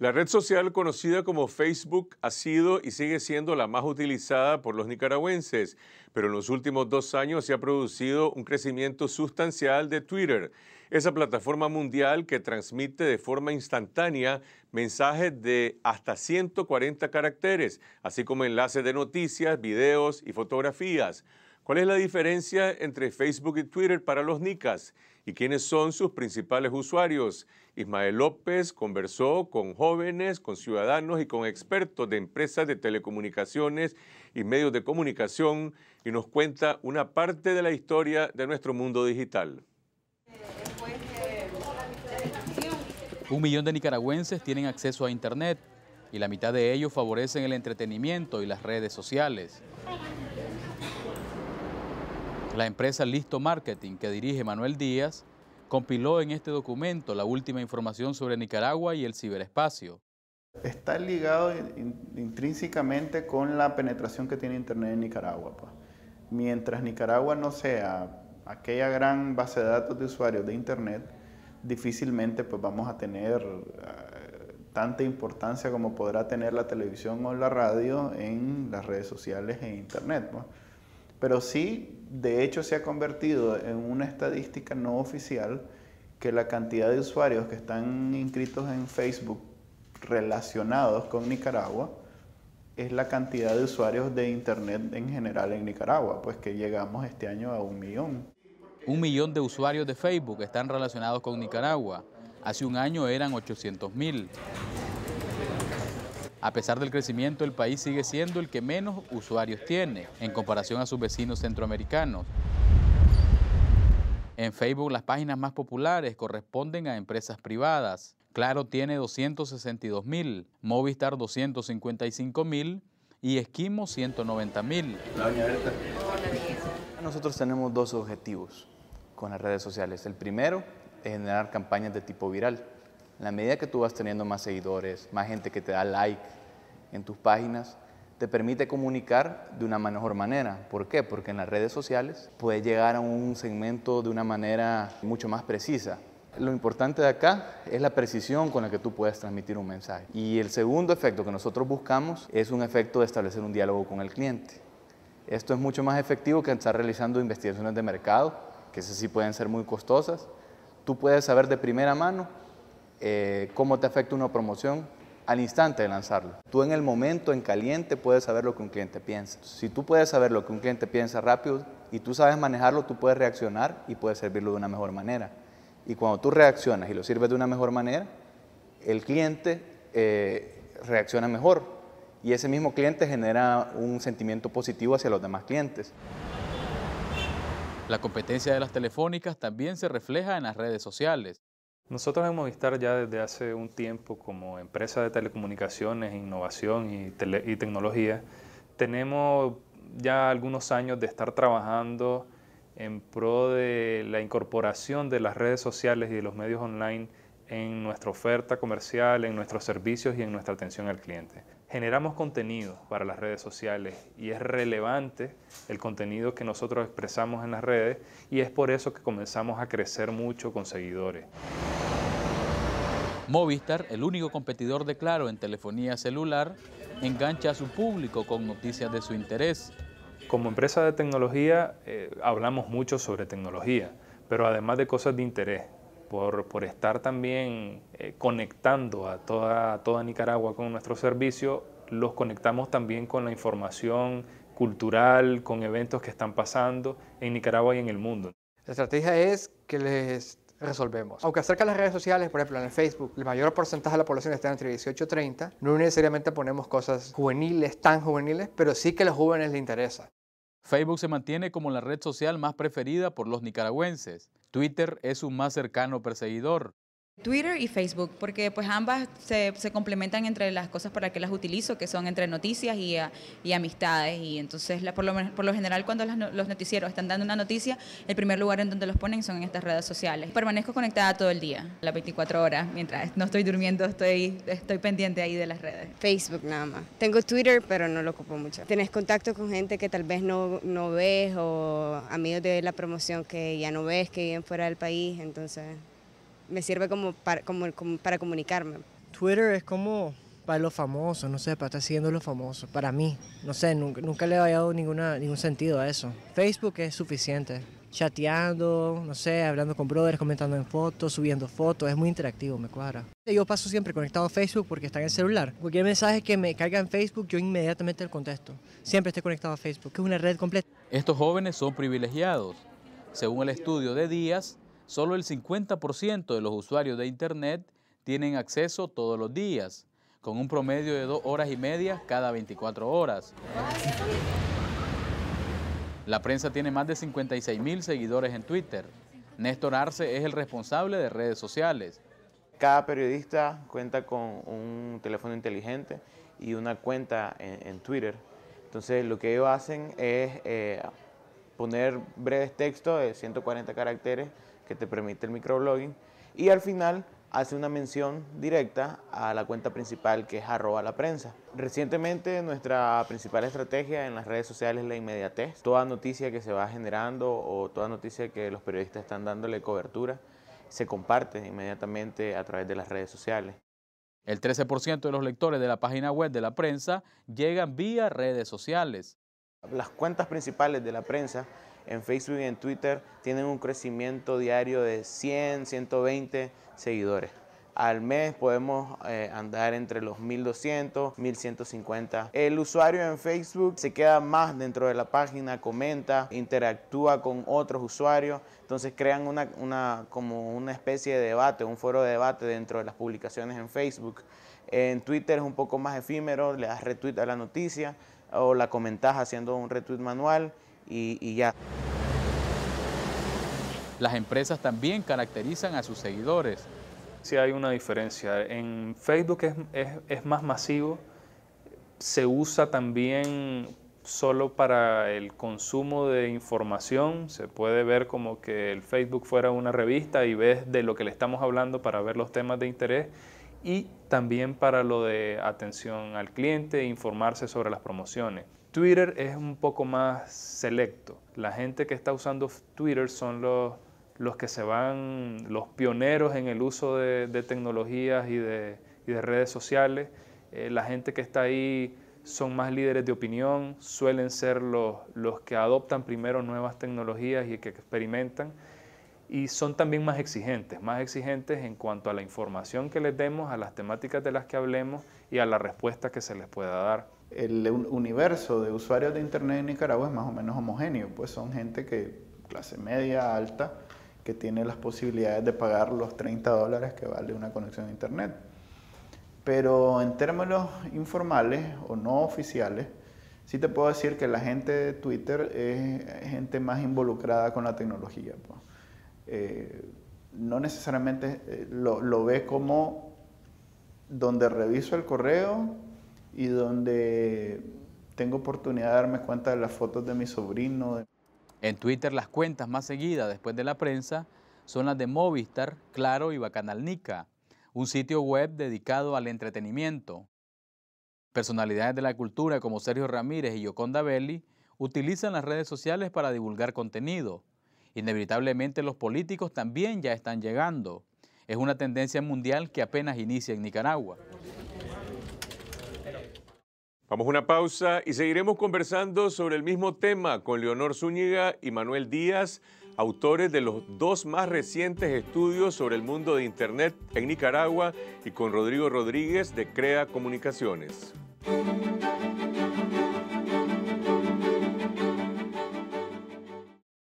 La red social conocida como Facebook ha sido y sigue siendo la más utilizada por los nicaragüenses, pero en los últimos dos años se ha producido un crecimiento sustancial de Twitter, esa plataforma mundial que transmite de forma instantánea mensajes de hasta 140 caracteres, así como enlaces de noticias, videos y fotografías. ¿Cuál es la diferencia entre Facebook y Twitter para los nicas? ¿Y quiénes son sus principales usuarios? Ismael López conversó con jóvenes, con ciudadanos y con expertos de empresas de telecomunicaciones y medios de comunicación y nos cuenta una parte de la historia de nuestro mundo digital. Un millón de nicaragüenses tienen acceso a Internet y la mitad de ellos favorecen el entretenimiento y las redes sociales. La empresa Listo Marketing, que dirige Manuel Díaz, compiló en este documento la última información sobre Nicaragua y el ciberespacio. Está ligado intrínsecamente con la penetración que tiene Internet en Nicaragua. Pues. Mientras Nicaragua no sea aquella gran base de datos de usuarios de Internet, difícilmente pues, vamos a tener eh, tanta importancia como podrá tener la televisión o la radio en las redes sociales e Internet. Pues pero sí, de hecho, se ha convertido en una estadística no oficial que la cantidad de usuarios que están inscritos en Facebook relacionados con Nicaragua es la cantidad de usuarios de Internet en general en Nicaragua, pues que llegamos este año a un millón. Un millón de usuarios de Facebook están relacionados con Nicaragua. Hace un año eran 800 mil. A pesar del crecimiento, el país sigue siendo el que menos usuarios tiene en comparación a sus vecinos centroamericanos. En Facebook las páginas más populares corresponden a empresas privadas. Claro tiene 262 mil, Movistar 255 mil y Esquimo 190 mil. Nosotros tenemos dos objetivos con las redes sociales. El primero es generar campañas de tipo viral la medida que tú vas teniendo más seguidores, más gente que te da like en tus páginas, te permite comunicar de una mejor manera. ¿Por qué? Porque en las redes sociales puedes llegar a un segmento de una manera mucho más precisa. Lo importante de acá es la precisión con la que tú puedes transmitir un mensaje. Y el segundo efecto que nosotros buscamos es un efecto de establecer un diálogo con el cliente. Esto es mucho más efectivo que estar realizando investigaciones de mercado, que esas sí pueden ser muy costosas. Tú puedes saber de primera mano eh, cómo te afecta una promoción al instante de lanzarlo. Tú en el momento, en caliente, puedes saber lo que un cliente piensa. Si tú puedes saber lo que un cliente piensa rápido y tú sabes manejarlo, tú puedes reaccionar y puedes servirlo de una mejor manera. Y cuando tú reaccionas y lo sirves de una mejor manera, el cliente eh, reacciona mejor y ese mismo cliente genera un sentimiento positivo hacia los demás clientes. La competencia de las telefónicas también se refleja en las redes sociales. Nosotros en Movistar ya desde hace un tiempo como empresa de telecomunicaciones, innovación y, tecnología, tenemos ya algunos años de estar trabajando en pro de la incorporación de las redes sociales y de los medios online en nuestra oferta comercial, en nuestros servicios y en nuestra atención al cliente. Generamos contenido para las redes sociales y es relevante el contenido que nosotros expresamos en las redes y es por eso que comenzamos a crecer mucho con seguidores. Movistar, el único competidor de Claro en telefonía celular, engancha a su público con noticias de su interés. Como empresa de tecnología eh, hablamos mucho sobre tecnología, pero además de cosas de interés, por, estar también eh, conectando a toda, a toda Nicaragua con nuestro servicio, los conectamos también con la información cultural, con eventos que están pasando en Nicaragua y en el mundo. La estrategia es que les resolvemos. Aunque acerca de las redes sociales, por ejemplo en el Facebook, el mayor porcentaje de la población está entre 18 y 30, no necesariamente ponemos cosas juveniles, tan juveniles, pero sí que a los jóvenes les interesa. Facebook se mantiene como la red social más preferida por los nicaragüenses. Twitter es su más cercano perseguidor. Twitter y Facebook, porque pues ambas se, complementan entre las cosas para que las utilizo, que son entre noticias y, ah, y amistades. Y entonces, por, lo, por, lo, general, cuando los noticieros están dando una noticia, el primer lugar en donde los ponen son en estas redes sociales. Permanezco conectada todo el día, las 24 horas, mientras no estoy durmiendo, estoy, estoy pendiente ahí de las redes. Facebook nada más. Tengo Twitter, pero no lo ocupo mucho. Tenés contacto con gente que tal vez no, no ves o amigos de la promoción que ya no ves, que viven fuera del país, entonces me sirve como para, como, comunicarme. Twitter es como para los famosos, no sé, para estar siguiendo los famosos, para mí, no sé, nunca, le he dado ninguna, ningún sentido a eso. Facebook es suficiente, chateando, no sé, hablando con brothers, comentando en fotos, subiendo fotos, es muy interactivo, me cuadra. Yo paso siempre conectado a Facebook porque está en el celular. Cualquier mensaje que me caiga en Facebook, yo inmediatamente le contesto. Siempre estoy conectado a Facebook, que es una red completa. Estos jóvenes son privilegiados. Según el estudio de Díaz, Solo el 50% de los usuarios de Internet tienen acceso todos los días, con un promedio de dos horas y media cada 24 horas. La prensa tiene más de 56 mil seguidores en Twitter. Néstor Arce es el responsable de redes sociales. Cada periodista cuenta con un teléfono inteligente y una cuenta en, Twitter. Entonces lo que ellos hacen es eh, poner breves textos de 140 caracteres que te permite el microblogging. Y al final hace una mención directa a la cuenta principal que es arroba la prensa. Recientemente nuestra principal estrategia en las redes sociales es la inmediatez. Toda noticia que se va generando o toda noticia que los periodistas están dándole cobertura se comparte inmediatamente a través de las redes sociales. El 13% de los lectores de la página web de la prensa llegan vía redes sociales. Las cuentas principales de la prensa en Facebook y en Twitter tienen un crecimiento diario de 100, 120 seguidores. Al mes podemos eh, andar entre los 1200, 1150. El usuario en Facebook se queda más dentro de la página, comenta, interactúa con otros usuarios. Entonces crean una, una, como una especie de debate, un foro de debate dentro de las publicaciones en Facebook. En Twitter es un poco más efímero, le das retweet a la noticia, o la comentás haciendo un retweet manual y, ya. Las empresas también caracterizan a sus seguidores. Sí hay una diferencia. En Facebook es más masivo, se usa también solo para el consumo de información. Se puede ver como que el Facebook fuera una revista y ves de lo que le estamos hablando para ver los temas de interés y también para lo de atención al cliente, e informarse sobre las promociones. Twitter es un poco más selecto. La gente que está usando Twitter son los, que se van, los pioneros en el uso de, tecnologías y de, redes sociales. Eh, la gente que está ahí son más líderes de opinión, suelen ser los que adoptan primero nuevas tecnologías y que experimentan y son también más exigentes, más exigentes en cuanto a la información que les demos, a las temáticas de las que hablemos y a la respuesta que se les pueda dar. El universo de usuarios de Internet en Nicaragua es más o menos homogéneo, pues son gente que clase media, alta, que tiene las posibilidades de pagar los 30 dólares que vale una conexión a Internet. Pero en términos informales o no oficiales, sí te puedo decir que la gente de Twitter es gente más involucrada con la tecnología. Pues eh, no necesariamente eh, lo, lo, ve como donde reviso el correo y donde tengo oportunidad de darme cuenta de las fotos de mi sobrino. En Twitter las cuentas más seguidas después de la prensa son las de Movistar, Claro y Bacanalnica, un sitio web dedicado al entretenimiento. Personalidades de la cultura como Sergio Ramírez y Yoconda Belli utilizan las redes sociales para divulgar contenido, Inevitablemente los políticos también ya están llegando. Es una tendencia mundial que apenas inicia en Nicaragua. Vamos a una pausa y seguiremos conversando sobre el mismo tema con Leonor Zúñiga y Manuel Díaz, autores de los dos más recientes estudios sobre el mundo de Internet en Nicaragua y con Rodrigo Rodríguez de Crea Comunicaciones.